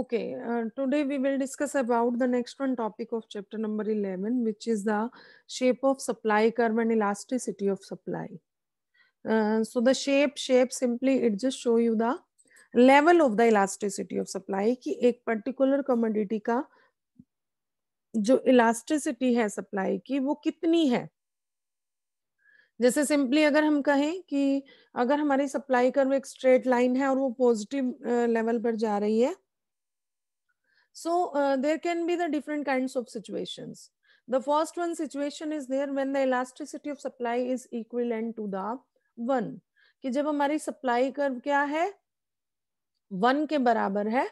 Okay, uh, today we will discuss about the next one topic of chapter number 11, which is the shape of supply curve and elasticity of supply. Uh, so the shape, shape simply, it just show you the level of the elasticity of supply कि एक particular commodity का जो elasticity है supply की वो कितनी है जैसे सिंपली अगर हम कहें कि अगर हमारी सप्लाई कर्व एक स्ट्रेट लाइन है और वो पॉजिटिव लेवल पर जा रही है So uh, there can be the different kinds of situations. The first one situation is there when the elasticity of supply is equivalent to the one. कि जब हमारी सप्लाई कर्व क्या है वन के बराबर है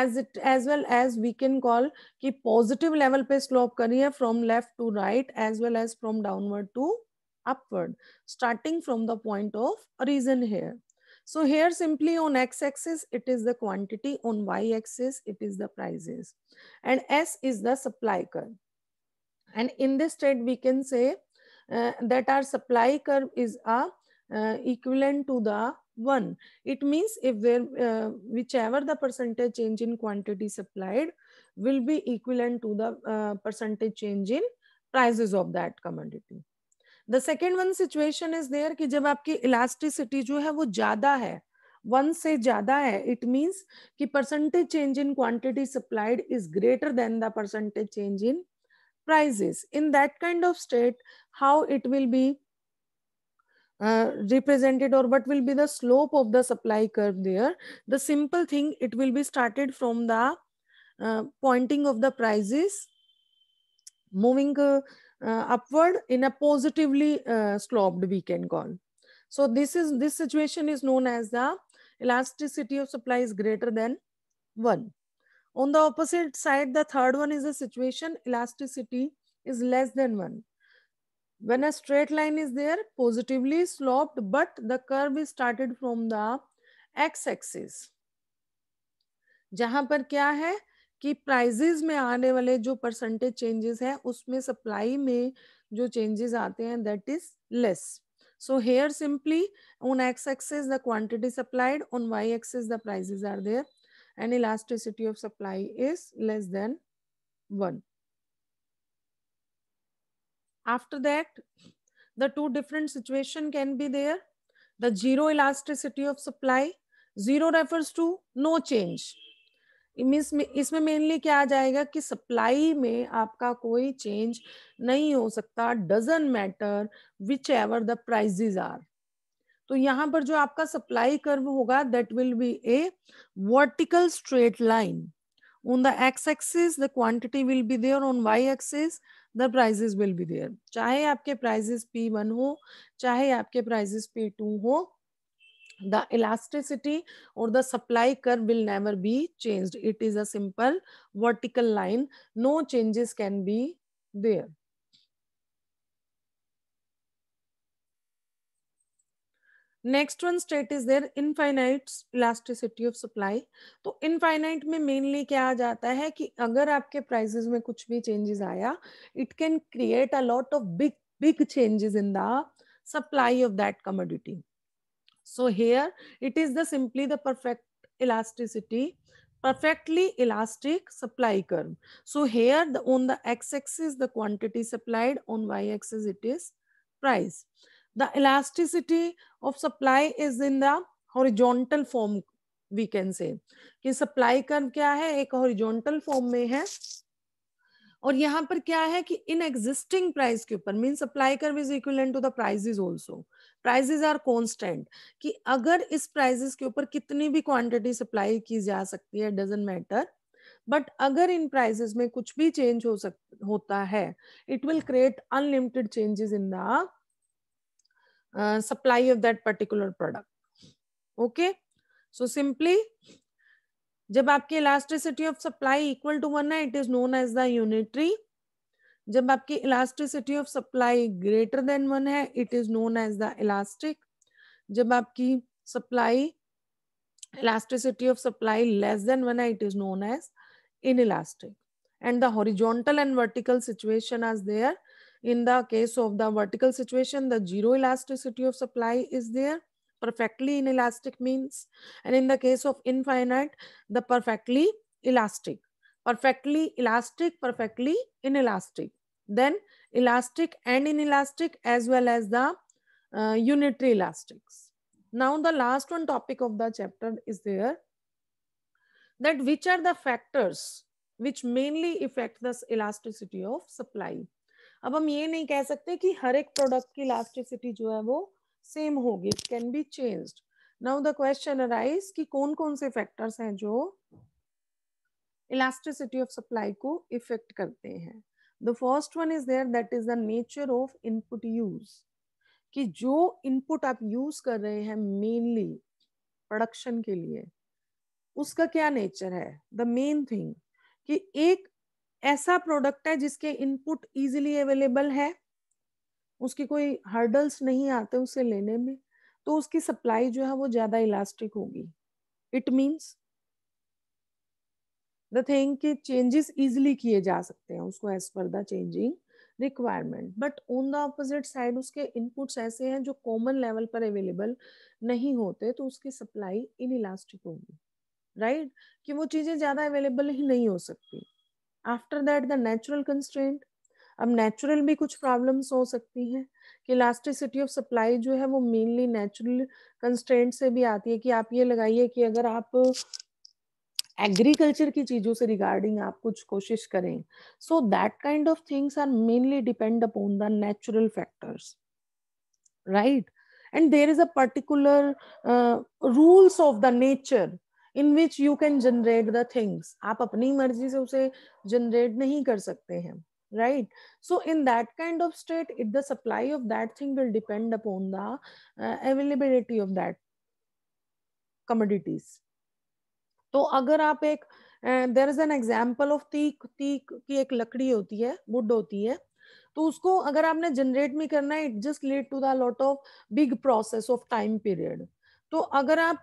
as it as well as we can call कि positive level पे स्लोप करी है from left to right as well as from downward to upward starting from the point of origin here so here simply on x-axis, it is the quantity, on y-axis, it is the prices. And S is the supply curve. And in this state, we can say uh, that our supply curve is a uh, uh, equivalent to the 1. It means if there, uh, whichever the percentage change in quantity supplied will be equivalent to the uh, percentage change in prices of that commodity. The second one situation is there कि जब आपकी elasticity जो है वो ज्यादा है one से ज्यादा है इट मीन्स कि percentage change in quantity supplied is greater than the percentage change in prices in that kind of state how it will be uh, represented or what will be the slope of the supply curve there the simple thing it will be started from the uh, pointing of the prices moving uh, Uh, upward in a positively uh, sloped, weekend call. So this is this situation is known as the elasticity of supply is greater than one. On the opposite side, the third one is a situation elasticity is less than one. When a straight line is there, positively sloped, but the curve is started from the x-axis. जहां पर क्या है कि prices में आने वाले जो percentage changes है उसमें सप्लाई में जो चेंजेस आते हैं that is less so here simply on X axis the quantity supplied on Y axis the prices are there and elasticity of supply is less than one after that the two different situation can be there the zero elasticity of supply zero refers to no change इसमें इसमें mainly क्या आ जाएगा कि supply में आपका कोई change नहीं हो सकता doesn't matter whichever the prices are तो यहाँ पर जो आपका सप्लाई कर्व होगा that will be a vertical straight line on the X axis the quantity will be there on Y axis the prices will be there चाहे आपके prices P one हो चाहे आपके प्राइजेस पी टू हो the elasticity or the supply curve will never be changed. It is a simple vertical line. No changes can be there. Next one state is there infinite elasticity of supply तो infinite में mainly क्या आ जाता है कि अगर आपके prices में कुछ भी चेंजेस आया it can create a lot of big big changes in the supply of that commodity So here it is the simply the perfect elasticity, perfectly elastic supply curve. So here the, on the x-axis the quantity supplied, on y-axis it is price. The elasticity of supply is in the horizontal form we can say. ki supply curve kya hai ek horizontal form mein hai और यहाँ पर क्या है कि in existing price के ऊपर mean supply curve is equal to the prices also prices are constant कि अगर इस प्राइजेस के ऊपर कितनी भी क्वांटिटी सप्लाई की जा सकती है डजेंट मैटर बट अगर इन प्राइजेस में कुछ भी चेंज हो सक होता है it will create unlimited changes in the supply of that particular product okay so simply जब आपकी elasticity of supply equal to one है it is known as the unitary जब आपकी elasticity of supply greater than one है it is known as the elastic जब आपकी supply elasticity of supply less than one है it is known as inelastic and the horizontal and vertical situation आज there in the case of the vertical situation the zero elasticity of supply is there perfectly inelastic means and in the case of infinite the perfectly elastic perfectly elastic perfectly inelastic then elastic and inelastic as well as the uh, unitary elastics now the last one topic of the chapter is there that which are the factors which mainly affect the elasticity of supply अब हम ये नहीं कह सकते कि हर एक product की elasticity जो है वो सेम होगी it can be change now the question arise कि कौन कौन से फैक्टर्स हैं जो इलास्ट्रिसिटी ऑफ सप्लाई को इफेक्ट करते हैं the first one is there that is the nature of input use कि जो इनपुट आप यूज कर रहे हैं मेनली प्रोडक्शन के लिए उसका क्या नेचर है द मेन थिंग कि एक ऐसा प्रोडक्ट है जिसके इनपुट इजीली अवेलेबल है उसकी कोई हर्डल्स नहीं आते उसे लेने में तो उसकी सप्लाई जो है वो ज्यादा इलास्टिक होगी इट मीन्स द थिंग के चेंजेस इजिली किए जा सकते हैं उसको एज पर the changing requirement but on the opposite side उसके इनपुट्स ऐसे हैं जो कॉमन लेवल पर अवेलेबल नहीं होते तो उसकी सप्लाई इन इलास्टिक होगी राइट कि वो चीज़ें ज़्यादा अवेलेबल ही नहीं हो सकती after that the natural constraint अब नेचुरल भी कुछ प्रॉब्लम्स हो सकती हैं कि इलास्टिसिटी ऑफ सप्लाई जो है वो मेनली नेचुरल कंस्टेंट से भी आती है कि आप ये लगाइए कि अगर आप एग्रीकल्चर की चीजों से रिगार्डिंग आप कुछ कोशिश करें so that kind of things are mainly depend upon the natural factors right and there is a particular rules of the nature in which you can generate the things आप अपनी मर्जी से उसे जनरेट नहीं कर सकते हैं right so in that kind of state it, the supply of that thing will depend upon the uh, availability of that commodities तो अगर आप एक there is an example of teak teak की एक लकड़ी होती है वुड होती है तो उसको अगर आपने जनरेट भी करना है it just lead to the lot of big process of time period तो अगर आप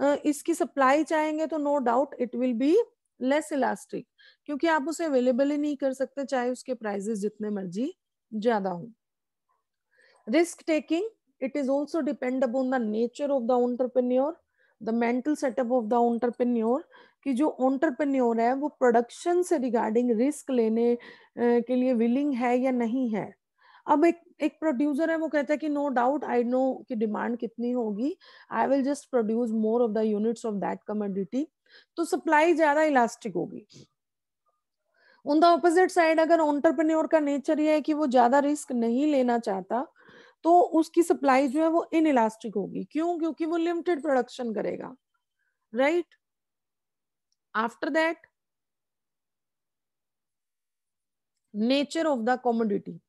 uh, इसकी सप्लाई चाहेंगे तो no doubt it will be less elastic क्योंकि आप उसे अवेलेबल ही नहीं कर सकते चाहे उसके प्राइजेस जितने मर्जी ज्यादा हो risk taking it is also depend upon the nature of the entrepreneur the mental setup of the entrepreneur कि जो entrepreneur है वो प्रोडक्शन से रिगार्डिंग रिस्क लेने के लिए विलिंग है या नहीं है अब एक एक प्रोड्यूसर है वो कहता है कि नो डाउट आई नो कि डिमांड कितनी होगी I will just produce more of the units of that commodity तो सप्लाई ज्यादा इलास्टिक होगी उन द ऑपोजिट साइड अगर ऑन्टरप्रन्योर का नेचर यह है कि वो ज्यादा रिस्क नहीं लेना चाहता तो उसकी सप्लाई जो है वो इन इलास्टिक होगी क्यों क्योंकि वो लिमिटेड प्रोडक्शन करेगा right after that nature of the commodity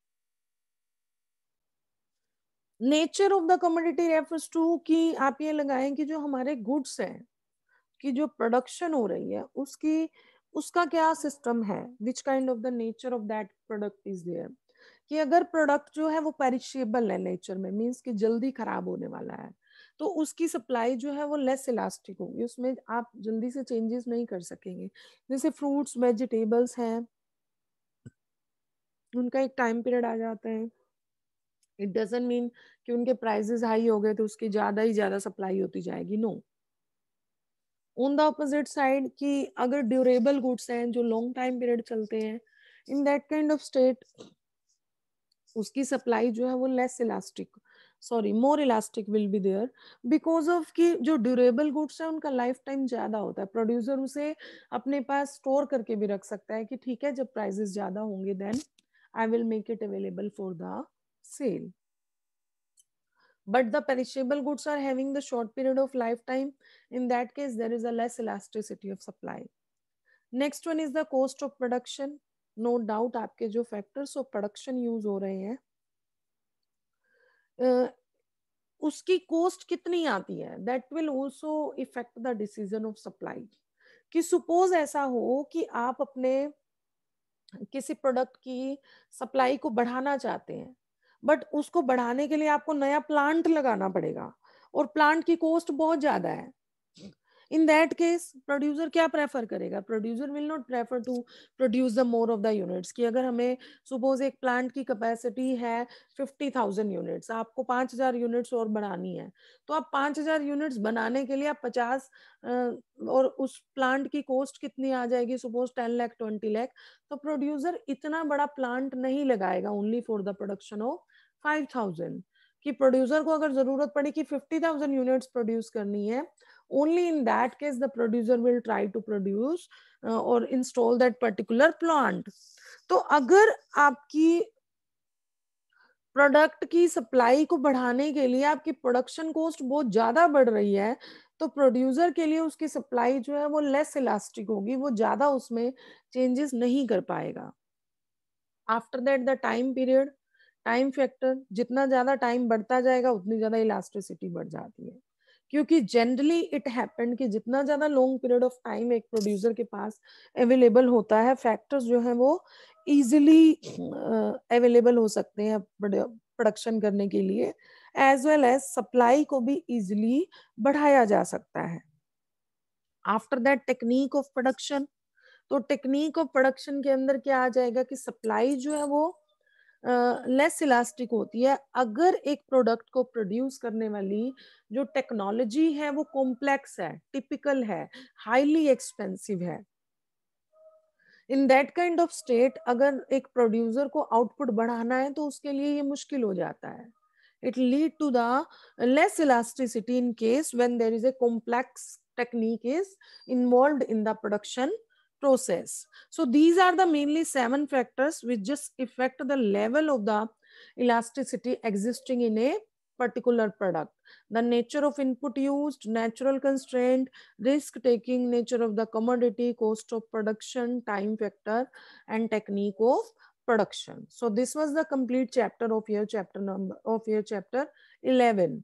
nature of the commodity refers to कि आप ये लगाएं कि जो हमारे गुड्स हैं कि जो प्रोडक्शन हो रही है उसकी उसका क्या सिस्टम है which kind of the nature of that product is there कि अगर प्रोडक्ट जो है वो पेरिशेबल है नेचर में मीन्स कि जल्दी खराब होने वाला है तो उसकी सप्लाई जो है वो लेस इलास्टिक होगी उसमें आप जल्दी से चेंजेस नहीं कर सकेंगे जैसे फ्रूट्स वेजिटेबल्स हैं उनका एक टाइम पीरियड आ जाता है इट डजेंट मीन कि उनके प्राइजेस हाई हो गए तो उसकी ज़्यादा ही ज़्यादा सप्लाई होती जाएगी no no. On the opposite side कि अगर ड्यूरेबल गुड्स हैं जो लॉन्ग टाइम पीरियड चलते हैं in that kind of state उसकी सप्लाई जो है वो less elastic sorry more elastic will be there because of कि जो ड्यूरेबल गुड्स है उनका लाइफ टाइम ज़्यादा होता है प्रोड्यूसर उसे अपने पास स्टोर करके भी रख सकता है कि ठीक है जब प्राइजेस ज़्यादा होंगे then I will make it available for the sale but the perishable goods are having the short period of lifetime in that case there is a less elasticity of supply next one is the cost of production no doubt आपके जो factors of production use हो रहे हैं uh, उसकी cost कितनी आती है that will also affect the decision of supply कि suppose ऐसा हो कि आप अपने किसी प्रोडक्ट की सप्लाई को बढ़ाना चाहते हैं बट उसको बढ़ाने के लिए आपको नया प्लांट लगाना पड़ेगा और प्लांट की कॉस्ट बहुत ज्यादा है इन दैट केस प्रोड्यूसर क्या प्रेफर करेगा producer will not prefer to produce the more of the units कि अगर हमें सुपोज एक प्लांट की कैपेसिटी है 50,000 यूनिट्स आपको 5,000 यूनिट्स और बढ़ानी है तो आप हजार यूनिट्स बनाने के लिए आप पचास और उस प्लांट की कॉस्ट कितनी आ जाएगी suppose ten lakh twenty lakh तो प्रोड्यूसर इतना बड़ा प्लांट नहीं लगाएगा only for the production of five thousand कि प्रोड्यूसर को अगर जरूरत पड़े कि फिफ्टी थाउजेंड यूनिट्स प्रोड्यूस करनी है only in that case the producer will try to produce uh, or install that particular plant तो अगर आपकी प्रोडक्ट की सप्लाई को बढ़ाने के लिए आपकी प्रोडक्शन कॉस्ट बहुत ज्यादा बढ़ रही है तो प्रोड्यूसर के लिए उसकी सप्लाई जो है वो लेस इलास्टिक होगी वो ज्यादा उसमें चेंजेस नहीं कर पाएगा after that the time period time factor जितना ज्यादा टाइम बढ़ता जाएगा उतनी ज्यादा इलास्टिसिटी बढ़ जाती है क्योंकि जनरली इट हैपेंड कि जितना ज्यादा लॉन्ग पीरियड ऑफ टाइम एक प्रोड्यूसर के पास अवेलेबल होता है फैक्टर्स जो है वो इजिली अवेलेबल uh, हो सकते हैं प्रोडक्शन करने के लिए एज वेल एज सप्लाई को भी इजिली बढ़ाया जा सकता है after that technique of production तो टेक्निक ऑफ प्रोडक्शन के अंदर क्या आ जाएगा कि सप्लाई जो है वो लेस इलास्टिक होती है अगर एक प्रोडक्ट को प्रोड्यूस करने वाली जो टेक्नोलॉजी है वो कॉम्प्लेक्स है टिपिकल है हाईली एक्सपेंसिव है in that kind of state अगर एक प्रोड्यूसर को आउटपुट बढ़ाना है तो उसके लिए ये मुश्किल हो जाता है it lead to the less elasticity in case when there is a complex technique is involve in the production process. So these are the mainly seven factors which just affect the level of the elasticity existing in a particular product. The nature of input used, natural constraint, risk taking, nature of the commodity, cost of production, time factor, and technique of production. So this was the complete chapter of your chapter number of your chapter 11.